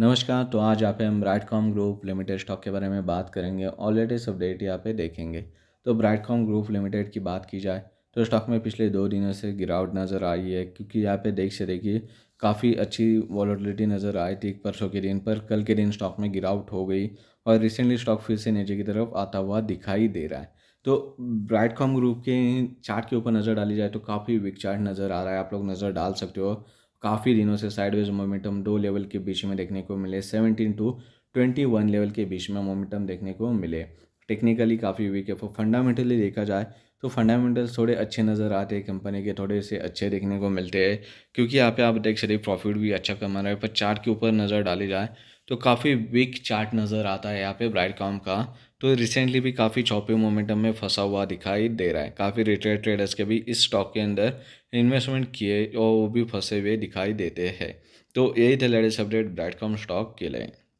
नमस्कार तो आज यहाँ पे हम ब्राइटकॉम ग्रुप लिमिटेड स्टॉक के बारे में बात करेंगे और लेटेस्ट अपडेट यहाँ पे देखेंगे तो ब्राइटकॉम ग्रुप लिमिटेड की बात की जाए तो स्टॉक में पिछले दो दिनों से गिरावट नज़र आई है क्योंकि यहाँ पे देख से देखिए काफ़ी अच्छी वॉलोटिलिटी नज़र आई थी परसों के दिन पर कल के दिन स्टॉक में गिरावट हो गई और रिसेंटली स्टॉक फिर से नीचे की तरफ आता हुआ दिखाई दे रहा है तो ब्राइटकॉम ग्रुप के चार्ट के ऊपर नज़र डाली जाए तो काफ़ी विक चार्ट नज़र आ रहा है आप लोग नज़र डाल सकते हो काफ़ी दिनों से साइडवेज मोमेंटम दो लेवल के बीच में देखने को मिले seventeen to twenty one level के बीच में मोमेंटम देखने को मिले टेक्निकली काफ़ी वीक है फंडामेंटली देखा जाए तो फंडामेंटल्स थोड़े अच्छे नज़र आते हैं कंपनी के थोड़े से अच्छे देखने को मिलते हैं क्योंकि यहाँ पे आप देख सकते प्रॉफिट भी अच्छा कमा रहा है पर चार्ट के ऊपर नज़र डाली जाए तो काफ़ी वीक चार्ट नज़र आता है यहाँ पे ब्राइट कॉम का तो रिसेंटली भी काफ़ी चौपी मोमेंटम में फंसा हुआ दिखाई दे रहा है काफ़ी रिटेल ट्रेडर्स के भी इस स्टॉक के अंदर इन्वेस्टमेंट किए और वो भी फंसे हुए दिखाई देते हैं तो यही थे latest update Brightcom stock के लिए